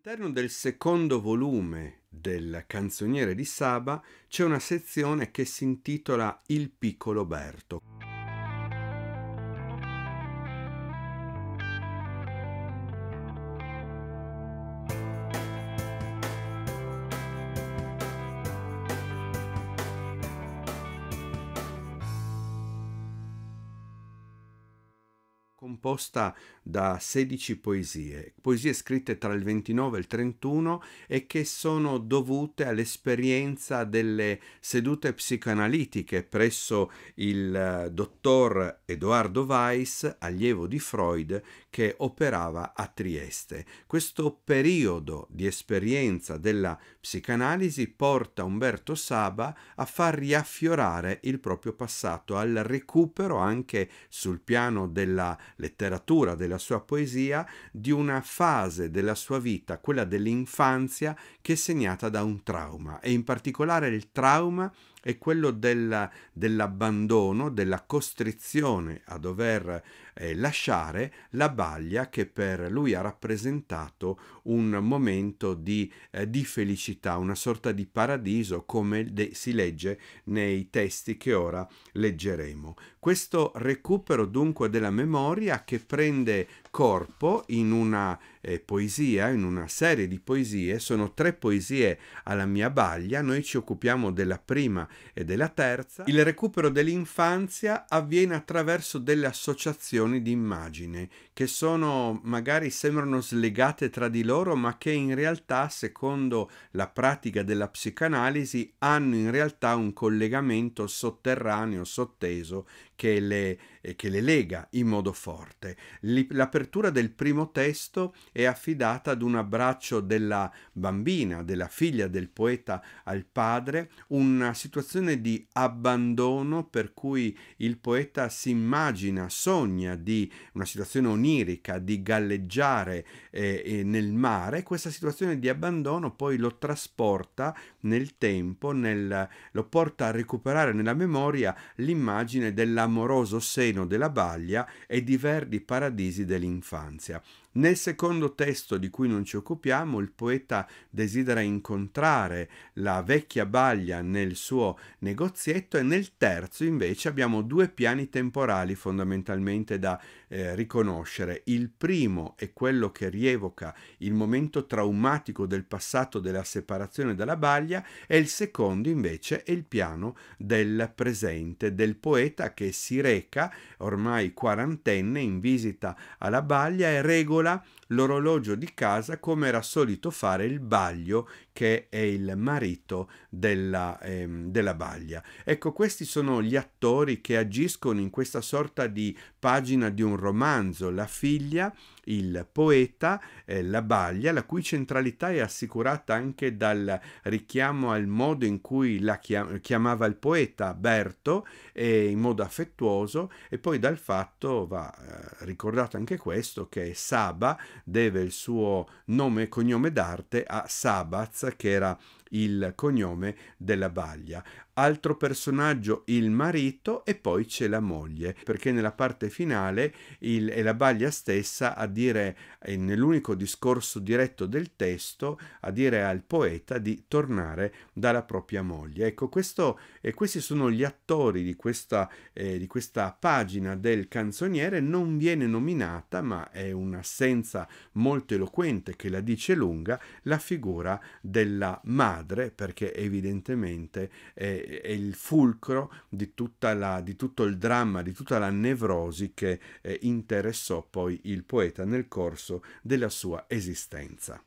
All'interno del secondo volume del Canzoniere di Saba c'è una sezione che si intitola Il piccolo Berto. composta da 16 poesie, poesie scritte tra il 29 e il 31 e che sono dovute all'esperienza delle sedute psicanalitiche presso il eh, dottor Edoardo Weiss, allievo di Freud, che operava a Trieste. Questo periodo di esperienza della psicanalisi porta Umberto Saba a far riaffiorare il proprio passato, al recupero anche sul piano della letteratura, della nella sua poesia di una fase della sua vita, quella dell'infanzia, che è segnata da un trauma e in particolare il trauma è quello della, dell'abbandono, della costrizione a dover eh, lasciare la baglia che per lui ha rappresentato un momento di, eh, di felicità, una sorta di paradiso come de- si legge nei testi che ora leggeremo. Questo recupero dunque della memoria che prende corpo in una eh, poesia, in una serie di poesie, sono tre poesie alla mia baglia, noi ci occupiamo della prima e della terza. Il recupero dell'infanzia avviene attraverso delle associazioni di immagine che sono magari sembrano slegate tra di loro, ma che in realtà, secondo la pratica della psicanalisi, hanno in realtà un collegamento sotterraneo, sotteso che le e che le lega in modo forte. L'apertura del primo testo è affidata ad un abbraccio della bambina, della figlia del poeta al padre, una situazione di abbandono per cui il poeta si immagina, sogna di una situazione onirica, di galleggiare eh, nel mare, questa situazione di abbandono poi lo trasporta nel tempo, nel, lo porta a recuperare nella memoria l'immagine dell'amoroso seno della baglia e di verdi paradisi dell'infanzia. Nel secondo testo di cui non ci occupiamo, il poeta desidera incontrare la vecchia baglia nel suo negozietto e nel terzo invece abbiamo due piani temporali fondamentalmente da eh, riconoscere. Il primo è quello che rievoca il momento traumatico del passato della separazione dalla baglia e il secondo invece è il piano del presente, del poeta che si reca ormai quarantenne in visita alla baglia e regola regola l'orologio di casa come era solito fare il baglio che è il marito della, ehm, della baglia. Ecco, questi sono gli attori che agiscono in questa sorta di pagina di un romanzo, la figlia il poeta, eh, la Baglia, la cui centralità è assicurata anche dal richiamo al modo in cui la chiamava il poeta Berto eh, in modo affettuoso e poi dal fatto, va eh, ricordato anche questo, che Saba deve il suo nome e cognome d'arte a Sabaz che era il cognome della Baglia. Altro personaggio il marito e poi c'è la moglie, perché nella parte finale il, è la Baglia stessa a dire, eh, nell'unico discorso diretto del testo, a dire al poeta di tornare dalla propria moglie. Ecco, questo, e questi sono gli attori di questa, eh, di questa pagina del canzoniere, non viene nominata, ma è un'assenza molto eloquente che la dice lunga, la figura della madre madre, perché evidentemente è, è il fulcro di, la, di, tutto il dramma, di tutta la nevrosi che eh, interessò poi il poeta nel corso della sua esistenza.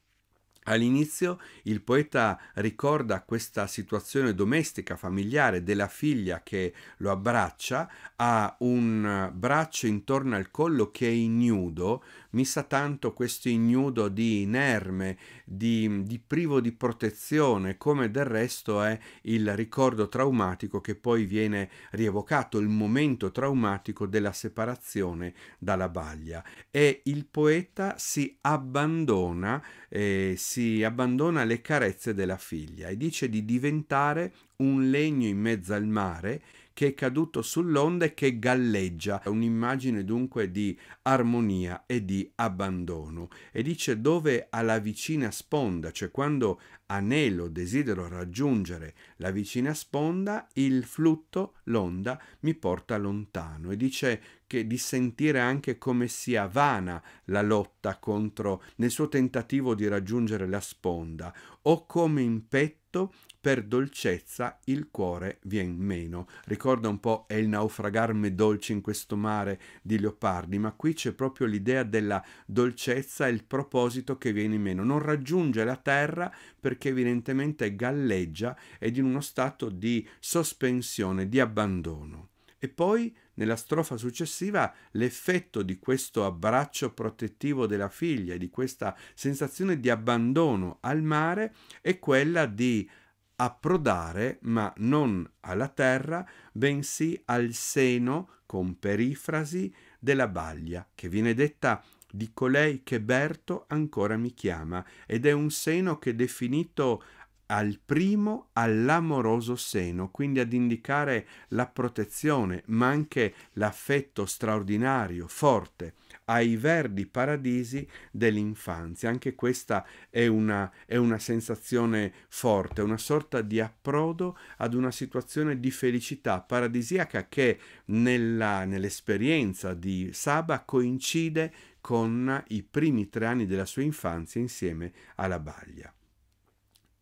All'inizio il poeta ricorda questa situazione domestica, familiare della figlia che lo abbraccia, ha un braccio intorno al collo che è ignudo, mi sa tanto questo ignudo di inerme, di, di privo di protezione, come del resto è il ricordo traumatico che poi viene rievocato, il momento traumatico della separazione dalla baglia. E il poeta si abbandona, eh, si abbandona alle carezze della figlia e dice di diventare un legno in mezzo al mare che è caduto sull'onda e che galleggia. È un'immagine dunque di armonia e di abbandono. E dice dove alla vicina sponda, cioè quando anelo, desidero raggiungere la vicina sponda, il flutto, l'onda, mi porta lontano. E dice che di sentire anche come sia vana la lotta contro nel suo tentativo di raggiungere la sponda, o come in petto per dolcezza il cuore vien meno. Ricorda un po' è il naufragarme dolce in questo mare di Leopardi, ma qui c'è proprio l'idea della dolcezza e il proposito che viene meno. Non raggiunge la terra perché evidentemente galleggia ed in uno stato di sospensione, di abbandono. E poi nella strofa successiva l'effetto di questo abbraccio protettivo della figlia e di questa sensazione di abbandono al mare è quella di approdare, ma non alla terra, bensì al seno con perifrasi della baglia, che viene detta di colei che Berto ancora mi chiama, ed è un seno che è definito al primo all'amoroso seno, quindi ad indicare la protezione, ma anche l'affetto straordinario, forte, ai verdi paradisi dell'infanzia. Anche questa è una, è una sensazione forte, una sorta di approdo ad una situazione di felicità paradisiaca che nell'esperienza di Saba coincide con i primi tre anni della sua infanzia insieme alla baglia.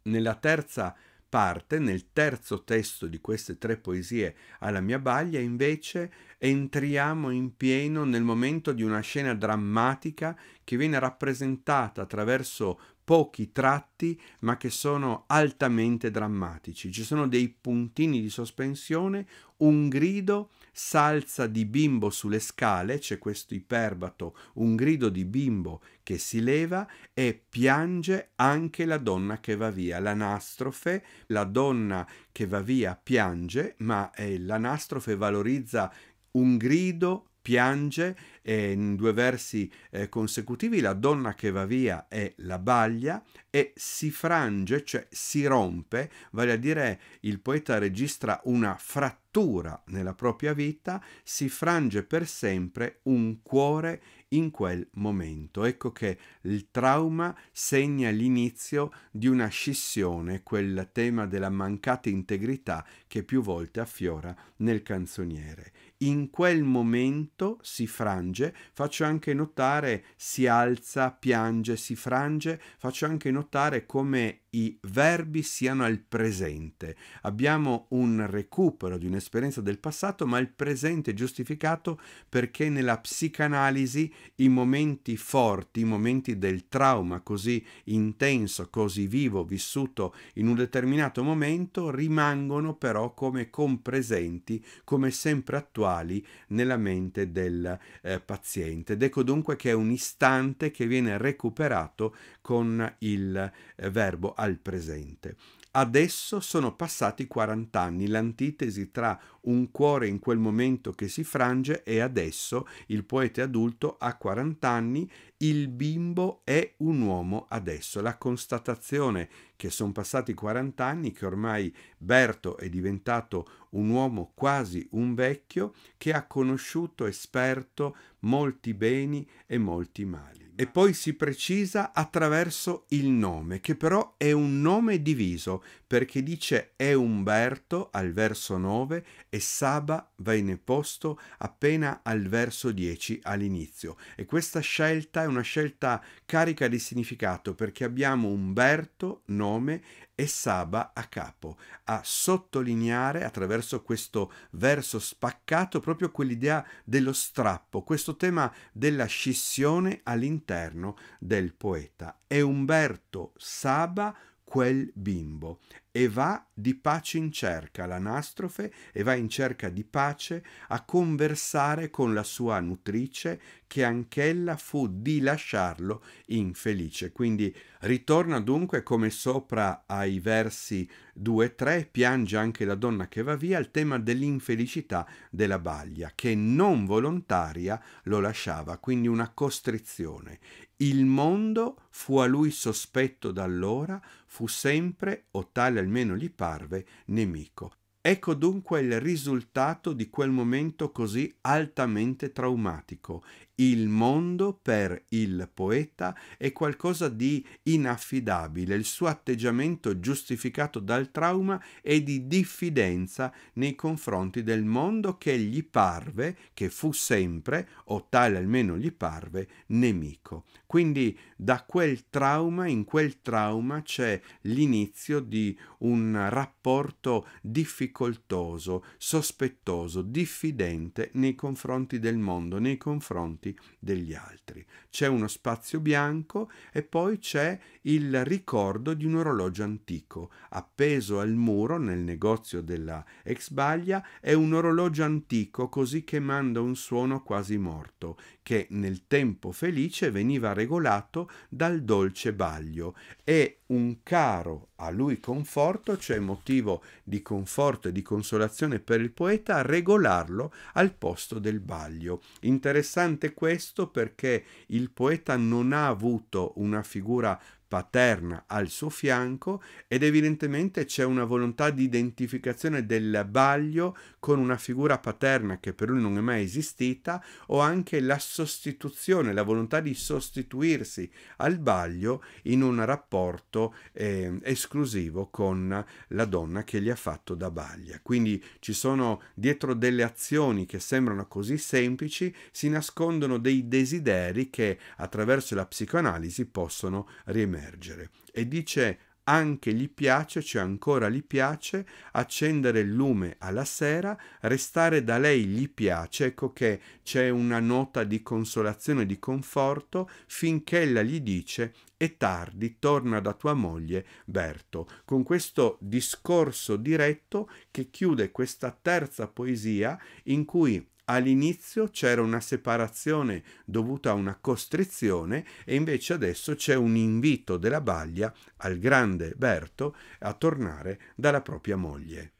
Nella terza parte nel terzo testo di queste tre poesie alla mia baglia, invece entriamo in pieno nel momento di una scena drammatica che viene rappresentata attraverso pochi tratti, ma che sono altamente drammatici. Ci sono dei puntini di sospensione, un grido s'alza di bimbo sulle scale, c'è questo iperbato, un grido di bimbo che si leva e piange anche la donna che va via. L'anastrofe, la donna che va via piange, ma eh, l'anastrofe valorizza un grido piange e in due versi eh, consecutivi la donna che va via è la baglia e si frange, cioè si rompe, vale a dire il poeta registra una frattura nella propria vita, si frange per sempre un cuore in quel momento. Ecco che il trauma segna l'inizio di una scissione, quel tema della mancata integrità che più volte affiora nel canzoniere in quel momento si frange, faccio anche notare si alza, piange, si frange, faccio anche notare come i verbi siano al presente. Abbiamo un recupero di un'esperienza del passato, ma il presente è giustificato perché nella psicanalisi i momenti forti, i momenti del trauma così intenso, così vivo, vissuto in un determinato momento, rimangono però come compresenti, come sempre attuali nella mente del eh, paziente. Ed ecco dunque che è un istante che viene recuperato con il eh, verbo al presente. Adesso sono passati 40 anni, l'antitesi tra un cuore in quel momento che si frange e adesso il poeta adulto ha 40 anni, il bimbo è un uomo adesso. La constatazione che sono passati 40 anni, che ormai Berto è diventato un uomo quasi un vecchio, che ha conosciuto, esperto molti beni e molti mali e poi si precisa attraverso il nome, che però è un nome diviso, perché dice è Umberto al verso 9 e Saba va in posto appena al verso 10 all'inizio. E questa scelta è una scelta carica di significato, perché abbiamo Umberto, nome, e Saba a capo, a sottolineare attraverso questo verso spaccato proprio quell'idea dello strappo, questo tema della scissione all'interno del poeta. È Umberto Saba quel bimbo e va di pace in cerca, l'anastrofe, e va in cerca di pace a conversare con la sua nutrice che anch'ella fu di lasciarlo infelice. Quindi ritorna dunque come sopra ai versi 2-3, piange anche la donna che va via, il tema dell'infelicità della baglia, che non volontaria lo lasciava, quindi una costrizione. Il mondo fu a lui sospetto da allora, fu sempre o tale quale almeno gli parve, nemico. Ecco dunque il risultato di quel momento così altamente traumatico il mondo per il poeta è qualcosa di inaffidabile, il suo atteggiamento giustificato dal trauma è di diffidenza nei confronti del mondo che gli parve, che fu sempre, o tale almeno gli parve, nemico. Quindi da quel trauma, in quel trauma c'è l'inizio di un rapporto difficoltoso, sospettoso, diffidente nei confronti del mondo, nei confronti confronti degli altri. C'è uno spazio bianco e poi c'è il ricordo di un orologio antico. Appeso al muro nel negozio della ex baglia è un orologio antico così che manda un suono quasi morto, che nel tempo felice veniva regolato dal dolce baglio È un caro a lui conforto, cioè motivo di conforto e di consolazione per il poeta, a regolarlo al posto del baglio. Interessante questo perché il poeta non ha avuto una figura paterna al suo fianco ed evidentemente c'è una volontà di identificazione del Baglio con una figura paterna che per lui non è mai esistita o anche la sostituzione, la volontà di sostituirsi al Baglio in un rapporto eh, esclusivo con la donna che gli ha fatto da Baglia. Quindi ci sono dietro delle azioni che sembrano così semplici, si nascondono dei desideri che attraverso la psicoanalisi possono riemergere emergere e dice anche gli piace, cioè ancora gli piace, accendere il lume alla sera, restare da lei gli piace, ecco che c'è una nota di consolazione, di conforto, finché ella gli dice è tardi, torna da tua moglie Berto, con questo discorso diretto che chiude questa terza poesia in cui all'inizio c'era una separazione dovuta a una costrizione e invece adesso c'è un invito della Baglia al grande Berto a tornare dalla propria moglie.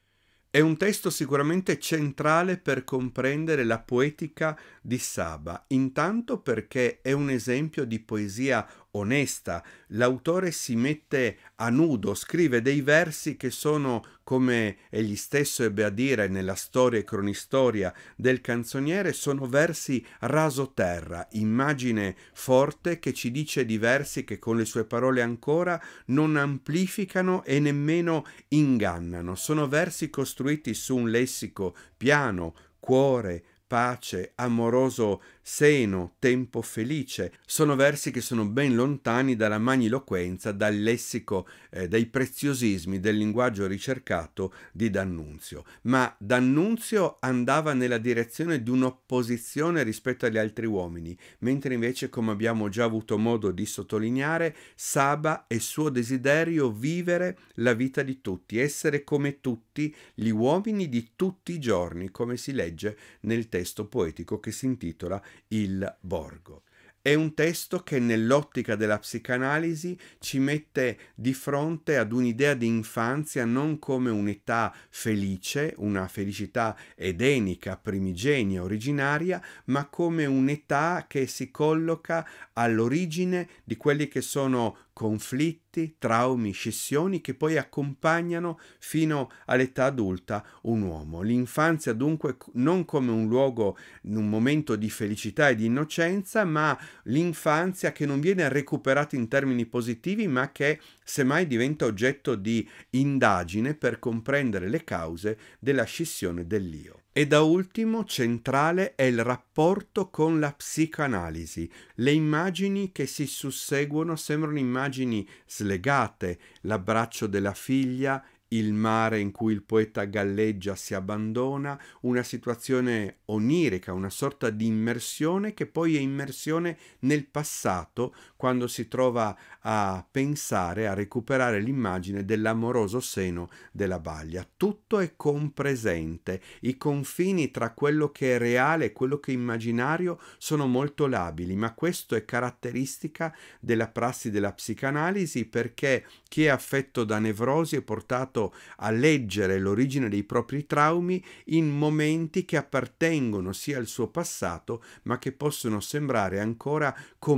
È un testo sicuramente centrale per comprendere la poetica di Saba, intanto perché è un esempio di poesia onesta. L'autore si mette a nudo, scrive dei versi che sono, come egli stesso ebbe a dire nella storia e cronistoria del canzoniere, sono versi raso terra, immagine forte che ci dice di versi che con le sue parole ancora non amplificano e nemmeno ingannano. Sono versi costruiti su un lessico piano, cuore, pace, amoroso seno, tempo felice, sono versi che sono ben lontani dalla magniloquenza, dal lessico, eh, dai preziosismi del linguaggio ricercato di D'Annunzio. Ma D'Annunzio andava nella direzione di un'opposizione rispetto agli altri uomini, mentre invece, come abbiamo già avuto modo di sottolineare, Saba è suo desiderio vivere la vita di tutti, essere come tutti gli uomini di tutti i giorni, come si legge nel testo poetico che si intitola il borgo. È un testo che nell'ottica della psicanalisi ci mette di fronte ad un'idea di infanzia non come un'età felice, una felicità edenica, primigenia, originaria, ma come un'età che si colloca all'origine di quelli che sono conflitti, traumi, scissioni che poi accompagnano fino all'età adulta un uomo. L'infanzia dunque non come un luogo, un momento di felicità e di innocenza, ma l'infanzia che non viene recuperata in termini positivi, ma che semmai diventa oggetto di indagine per comprendere le cause della scissione dell'io. E da ultimo centrale è il rapporto con la psicoanalisi. Le immagini che si susseguono sembrano immagini slegate, l'abbraccio della figlia il mare in cui il poeta galleggia si abbandona, una situazione onirica, una sorta di immersione che poi è immersione nel passato quando si trova a pensare, a recuperare l'immagine dell'amoroso seno della baglia. Tutto è compresente, i confini tra quello che è reale e quello che è immaginario sono molto labili, ma questo è caratteristica della prassi della psicanalisi perché chi è affetto da nevrosi è portato imparato a leggere l'origine dei propri traumi in momenti che appartengono sia al suo passato, ma che possono sembrare ancora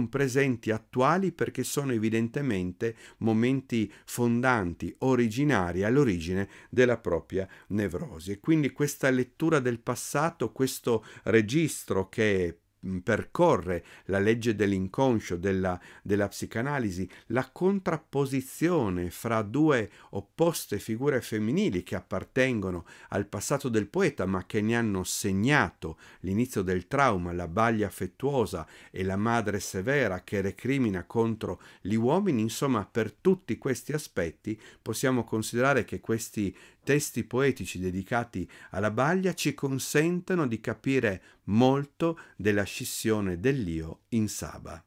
presenti attuali perché sono evidentemente momenti fondanti, originari, all'origine della propria nevrosi. E quindi questa lettura del passato, questo registro che percorre la legge dell'inconscio della, della psicanalisi, la contrapposizione fra due opposte figure femminili che appartengono al passato del poeta ma che ne hanno segnato l'inizio del trauma, la baglia affettuosa e la madre severa che recrimina contro gli uomini, insomma per tutti questi aspetti possiamo considerare che questi testi poetici dedicati alla Baglia ci consentono di capire molto della scissione dell'io in Saba.